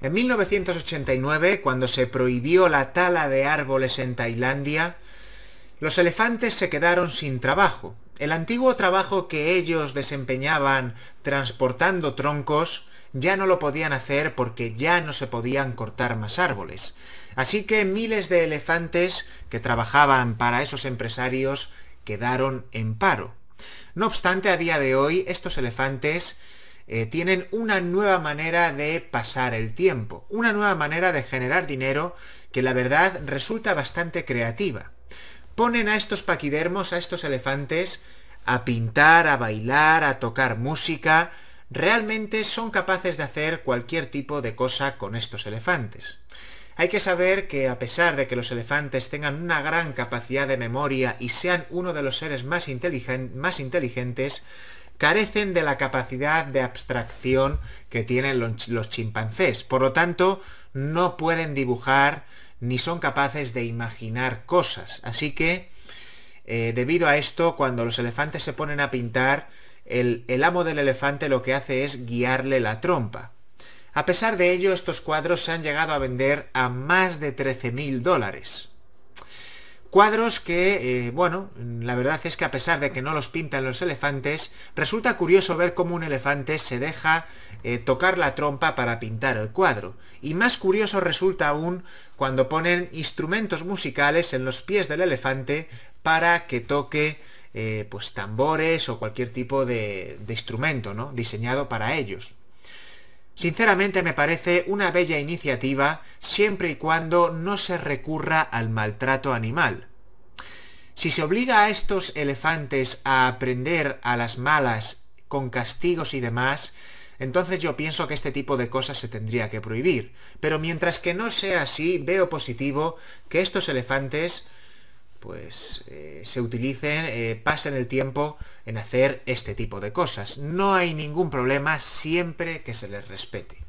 En 1989, cuando se prohibió la tala de árboles en Tailandia, los elefantes se quedaron sin trabajo. El antiguo trabajo que ellos desempeñaban transportando troncos ya no lo podían hacer porque ya no se podían cortar más árboles. Así que miles de elefantes que trabajaban para esos empresarios quedaron en paro. No obstante, a día de hoy estos elefantes eh, tienen una nueva manera de pasar el tiempo, una nueva manera de generar dinero que la verdad resulta bastante creativa. Ponen a estos paquidermos, a estos elefantes, a pintar, a bailar, a tocar música, realmente son capaces de hacer cualquier tipo de cosa con estos elefantes. Hay que saber que a pesar de que los elefantes tengan una gran capacidad de memoria y sean uno de los seres más inteligentes, carecen de la capacidad de abstracción que tienen los, chimpancés. Por lo tanto, no pueden dibujar ni son capaces de imaginar cosas. Así que, eh, debido a esto, cuando los elefantes se ponen a pintar, el, el amo del elefante lo que hace es guiarle la trompa. A pesar de ello, estos cuadros se han llegado a vender a más de 13.000 dólares. Cuadros que, eh, bueno, la verdad es que a pesar de que no los pintan los elefantes, resulta curioso ver cómo un elefante se deja eh, tocar la trompa para pintar el cuadro. Y más curioso resulta aún cuando ponen instrumentos musicales en los pies del elefante para que toque eh, pues tambores o cualquier tipo de, instrumento, ¿no? Diseñado para ellos. Sinceramente me parece una bella iniciativa siempre y cuando no se recurra al maltrato animal. Si se obliga a estos elefantes a aprender a las malas con castigos y demás, entonces yo pienso que este tipo de cosas se tendría que prohibir. Pero mientras que no sea así, veo positivo que estos elefantes pues eh, se utilicen, eh, pasen el tiempo en hacer este tipo de cosas. No hay ningún problema siempre que se les respete.